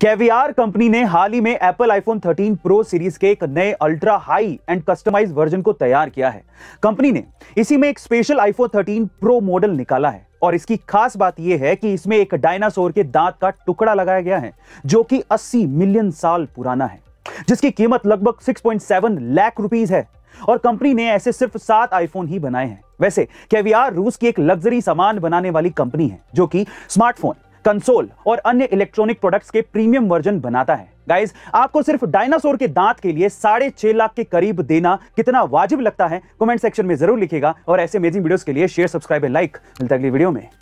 कैवीआर company ने हाल ही में Apple iPhone 13 pro series के एक नए ultra high end customize version को तैयार किया है कंपनी ने इसी में एक स्पेशल आईफोन 13 प्रो मॉडल निकाला है और इसकी खास बात यह है कि इसमें एक डायनासोर के दांत का टुकड़ा लगाया गया है जो कि 80 मिलियन साल पुराना है जिसकी कीमत लगभग 6.7 लाख रुपीज है और कंपनी ने ऐसे सिर्फ सात आईफोन ही बनाए हैं वैसे कैवीआर रूस की एक लग्जरी सामान बनाने वाली कंपनी है जो कि स्मार्टफोन कंसोल और अन्य इलेक्ट्रॉनिक प्रोडक्ट्स के प्रीमियम वर्जन बनाता है गाइज आपको सिर्फ डायनासोर के दांत के लिए साढ़े छह लाख के करीब देना कितना वाजिब लगता है कमेंट सेक्शन में जरूर लिखेगा और ऐसे अमेजिंग वीडियोस के लिए शेयर सब्सक्राइब लाइक मिलता अगली वीडियो में